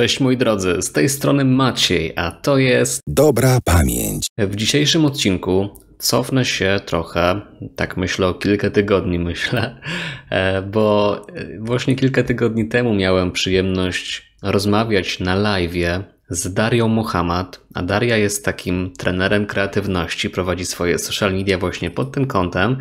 Cześć moi drodzy, z tej strony Maciej, a to jest Dobra Pamięć. W dzisiejszym odcinku cofnę się trochę, tak myślę o kilka tygodni myślę, e, bo właśnie kilka tygodni temu miałem przyjemność rozmawiać na live z Darią Muhammad, a Daria jest takim trenerem kreatywności, prowadzi swoje social media właśnie pod tym kątem.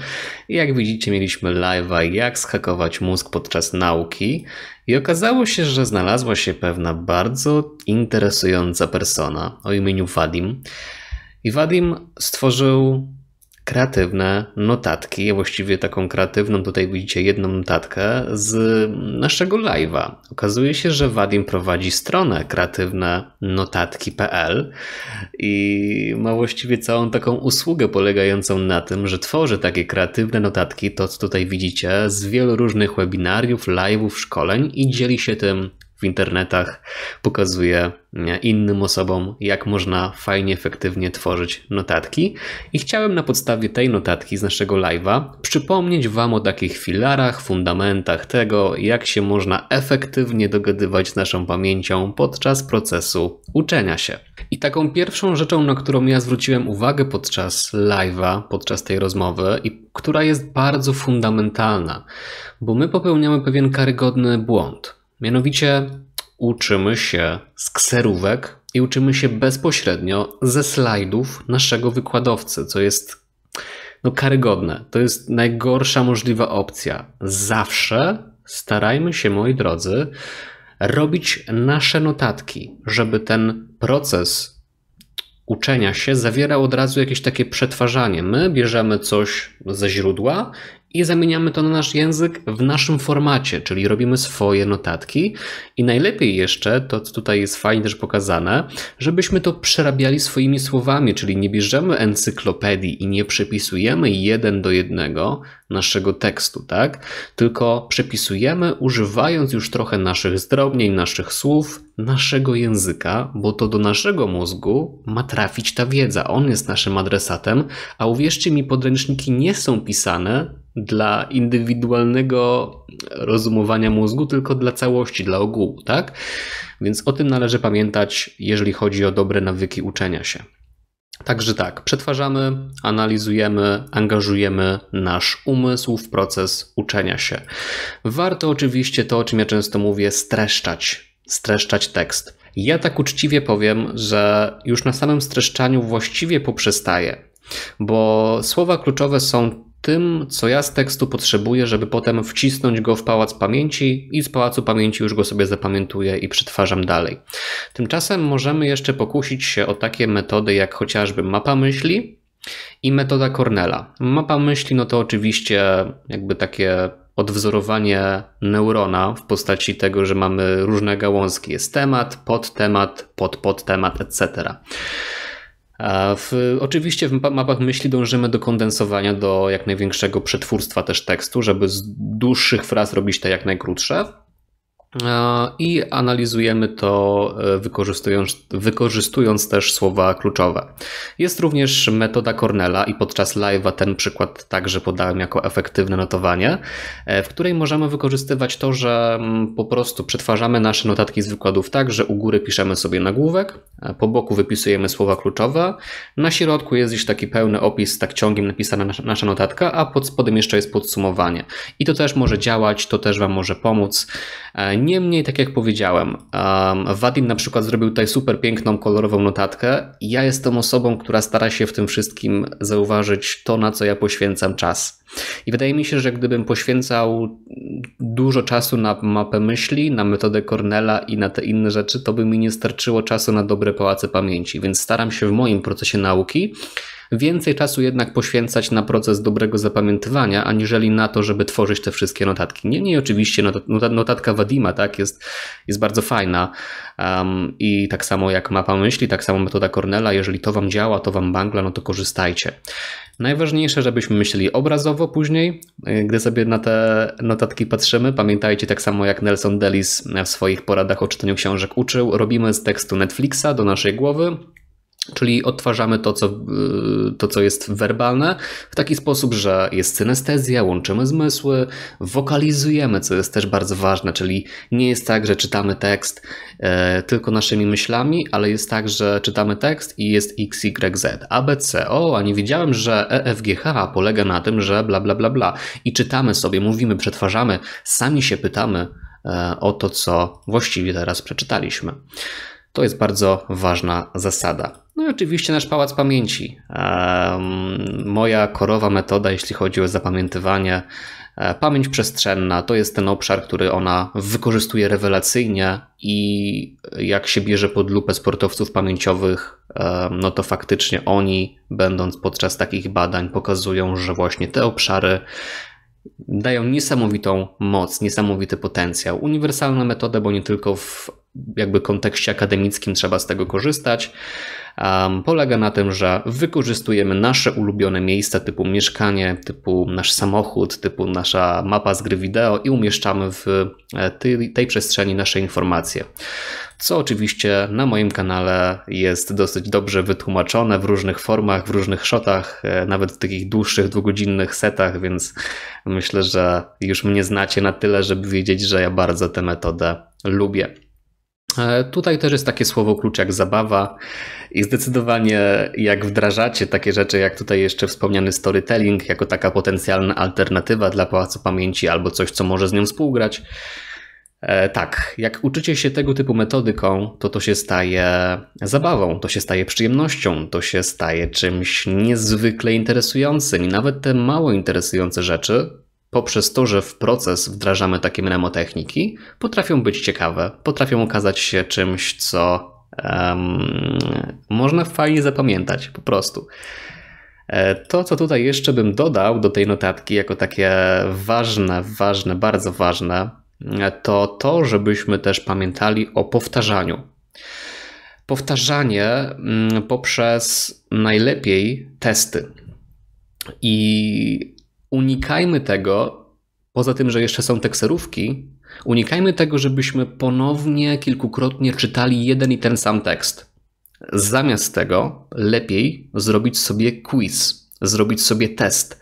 I jak widzicie, mieliśmy live'a jak schakować mózg podczas nauki i okazało się, że znalazła się pewna bardzo interesująca persona o imieniu Wadim. I Wadim stworzył kreatywne notatki, właściwie taką kreatywną, tutaj widzicie jedną notatkę z naszego live'a. Okazuje się, że Wadim prowadzi stronę kreatywne-notatki.pl i ma właściwie całą taką usługę polegającą na tym, że tworzy takie kreatywne notatki, to co tutaj widzicie, z wielu różnych webinariów, live'ów, szkoleń i dzieli się tym w internetach, pokazuje e, innym osobom, jak można fajnie, efektywnie tworzyć notatki. I chciałem na podstawie tej notatki z naszego live'a przypomnieć Wam o takich filarach, fundamentach tego, jak się można efektywnie dogadywać z naszą pamięcią podczas procesu uczenia się. I taką pierwszą rzeczą, na którą ja zwróciłem uwagę podczas live'a, podczas tej rozmowy i która jest bardzo fundamentalna, bo my popełniamy pewien karygodny błąd. Mianowicie uczymy się z kserówek i uczymy się bezpośrednio ze slajdów naszego wykładowcy, co jest no karygodne. To jest najgorsza możliwa opcja. Zawsze starajmy się, moi drodzy, robić nasze notatki, żeby ten proces uczenia się zawierał od razu jakieś takie przetwarzanie. My bierzemy coś ze źródła i zamieniamy to na nasz język w naszym formacie, czyli robimy swoje notatki i najlepiej jeszcze, to tutaj jest fajnie też pokazane, żebyśmy to przerabiali swoimi słowami, czyli nie bierzemy encyklopedii i nie przepisujemy jeden do jednego naszego tekstu, tak? Tylko przepisujemy używając już trochę naszych zdrobnień, naszych słów, naszego języka, bo to do naszego mózgu ma trafić ta wiedza. On jest naszym adresatem, a uwierzcie mi, podręczniki nie są pisane dla indywidualnego rozumowania mózgu, tylko dla całości, dla ogółu, tak? Więc o tym należy pamiętać, jeżeli chodzi o dobre nawyki uczenia się. Także tak, przetwarzamy, analizujemy, angażujemy nasz umysł w proces uczenia się. Warto oczywiście to, o czym ja często mówię, streszczać, streszczać tekst. Ja tak uczciwie powiem, że już na samym streszczaniu właściwie poprzestaję, bo słowa kluczowe są tym, co ja z tekstu potrzebuję, żeby potem wcisnąć go w pałac pamięci i z pałacu pamięci już go sobie zapamiętuję i przetwarzam dalej. Tymczasem możemy jeszcze pokusić się o takie metody jak chociażby mapa myśli i metoda Cornela. Mapa myśli no to oczywiście jakby takie odwzorowanie neurona w postaci tego, że mamy różne gałązki. Jest temat, podtemat, podpodtemat, etc. W, oczywiście w mapach myśli dążymy do kondensowania do jak największego przetwórstwa też tekstu, żeby z dłuższych fraz robić te jak najkrótsze. E, i analizujemy to e, wykorzystując, wykorzystując też słowa kluczowe. Jest również metoda Cornella i podczas live'a ten przykład także podałem jako efektywne notowanie, e, w której możemy wykorzystywać to, że mm, po prostu przetwarzamy nasze notatki z wykładów tak, że u góry piszemy sobie nagłówek, po boku wypisujemy słowa kluczowe, na środku jest już taki pełny opis, tak ciągiem napisana nasza notatka, a pod spodem jeszcze jest podsumowanie. I to też może działać, to też Wam może pomóc Niemniej, tak jak powiedziałem, um, Vadim na przykład zrobił tutaj super piękną, kolorową notatkę. Ja jestem osobą, która stara się w tym wszystkim zauważyć to, na co ja poświęcam czas. I wydaje mi się, że gdybym poświęcał dużo czasu na mapę myśli, na metodę Cornela i na te inne rzeczy, to by mi nie starczyło czasu na dobre pałace pamięci. Więc staram się w moim procesie nauki więcej czasu jednak poświęcać na proces dobrego zapamiętywania, aniżeli na to, żeby tworzyć te wszystkie notatki. Nie, nie, oczywiście notatka Wadima tak, jest, jest bardzo fajna um, i tak samo jak mapa myśli, tak samo metoda Cornella, jeżeli to Wam działa, to Wam bangla, no to korzystajcie. Najważniejsze, żebyśmy myśleli obrazowo później, e, gdy sobie na te notatki patrzymy. Pamiętajcie, tak samo jak Nelson Delis w swoich poradach o czytaniu książek uczył, robimy z tekstu Netflixa do naszej głowy, Czyli odtwarzamy to co, y, to, co jest werbalne w taki sposób, że jest synestezja, łączymy zmysły, wokalizujemy, co jest też bardzo ważne, czyli nie jest tak, że czytamy tekst e, tylko naszymi myślami, ale jest tak, że czytamy tekst i jest X, Y, Z, A, B, C. O, a nie wiedziałem, że E, F, G, H polega na tym, że bla, bla, bla, bla. I czytamy sobie, mówimy, przetwarzamy, sami się pytamy e, o to, co właściwie teraz przeczytaliśmy. To jest bardzo ważna zasada. No i oczywiście nasz pałac pamięci. Moja korowa metoda, jeśli chodzi o zapamiętywanie, e, pamięć przestrzenna to jest ten obszar, który ona wykorzystuje rewelacyjnie i jak się bierze pod lupę sportowców pamięciowych, no to faktycznie oni, będąc podczas takich badań, pokazują, że właśnie te obszary dają niesamowitą moc, niesamowity potencjał. Uniwersalna metoda, bo nie tylko w jakby kontekście akademickim trzeba z tego korzystać. Um, polega na tym, że wykorzystujemy nasze ulubione miejsca typu mieszkanie, typu nasz samochód, typu nasza mapa z gry wideo i umieszczamy w e, tej, tej przestrzeni nasze informacje. Co oczywiście na moim kanale jest dosyć dobrze wytłumaczone w różnych formach, w różnych shotach, e, nawet w takich dłuższych, dwugodzinnych setach, więc myślę, że już mnie znacie na tyle, żeby wiedzieć, że ja bardzo tę metodę lubię. E, tutaj też jest takie słowo klucz jak zabawa i zdecydowanie jak wdrażacie takie rzeczy, jak tutaj jeszcze wspomniany storytelling, jako taka potencjalna alternatywa dla Pałacu Pamięci albo coś, co może z nią współgrać. E, tak, jak uczycie się tego typu metodyką, to to się staje zabawą, to się staje przyjemnością, to się staje czymś niezwykle interesującym i nawet te mało interesujące rzeczy poprzez to, że w proces wdrażamy takie mnemotechniki, potrafią być ciekawe, potrafią okazać się czymś, co um, można fajnie zapamiętać po prostu. E, to, co tutaj jeszcze bym dodał do tej notatki, jako takie ważne, ważne, bardzo ważne, e, to to, żebyśmy też pamiętali o powtarzaniu. Powtarzanie mm, poprzez najlepiej testy. I unikajmy tego, poza tym, że jeszcze są tekserówki, unikajmy tego, żebyśmy ponownie kilkukrotnie czytali jeden i ten sam tekst. Zamiast tego lepiej zrobić sobie quiz, zrobić sobie test.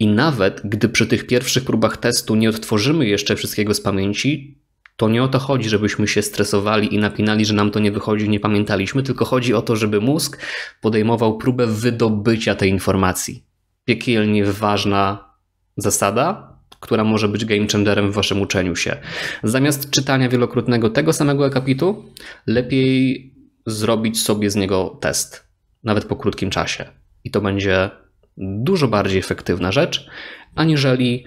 I nawet gdy przy tych pierwszych próbach testu nie odtworzymy jeszcze wszystkiego z pamięci, to nie o to chodzi, żebyśmy się stresowali i napinali, że nam to nie wychodzi, nie pamiętaliśmy, tylko chodzi o to, żeby mózg podejmował próbę wydobycia tej informacji. Piekielnie ważna zasada, która może być game changerem w waszym uczeniu się. Zamiast czytania wielokrotnego tego samego akapitu, lepiej zrobić sobie z niego test, nawet po krótkim czasie. I to będzie dużo bardziej efektywna rzecz, aniżeli,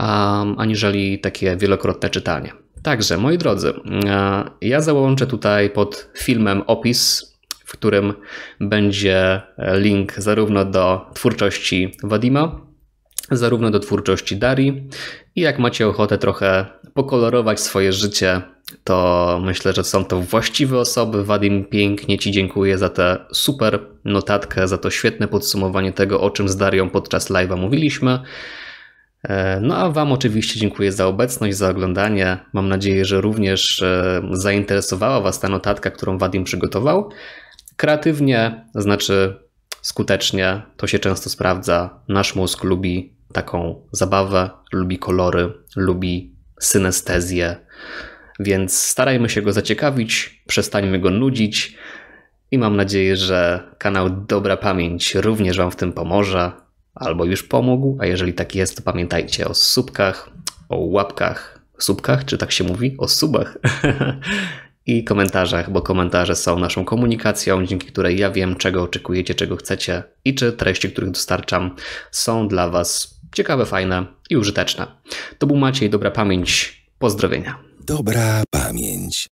um, aniżeli takie wielokrotne czytanie. Także, moi drodzy, e, ja załączę tutaj pod filmem opis, w którym będzie link zarówno do twórczości Wadima, zarówno do twórczości Dari i jak macie ochotę trochę pokolorować swoje życie, to myślę, że są to właściwe osoby. Wadim, pięknie Ci dziękuję za tę super notatkę, za to świetne podsumowanie tego, o czym z Darią podczas live'a mówiliśmy. E, no a Wam oczywiście dziękuję za obecność, za oglądanie. Mam nadzieję, że również e, zainteresowała Was ta notatka, którą Wadim przygotował. Kreatywnie, znaczy skutecznie, to się często sprawdza. Nasz mózg lubi taką zabawę, lubi kolory, lubi synestezję, więc starajmy się go zaciekawić, przestańmy go nudzić i mam nadzieję, że kanał Dobra Pamięć również Wam w tym pomoże albo już pomógł, a jeżeli tak jest, to pamiętajcie o subkach, o łapkach, subkach, czy tak się mówi? O subach i komentarzach, bo komentarze są naszą komunikacją, dzięki której ja wiem, czego oczekujecie, czego chcecie i czy treści, których dostarczam, są dla Was Ciekawe, fajne i użyteczne. To był Maciej, dobra pamięć. Pozdrowienia. Dobra pamięć.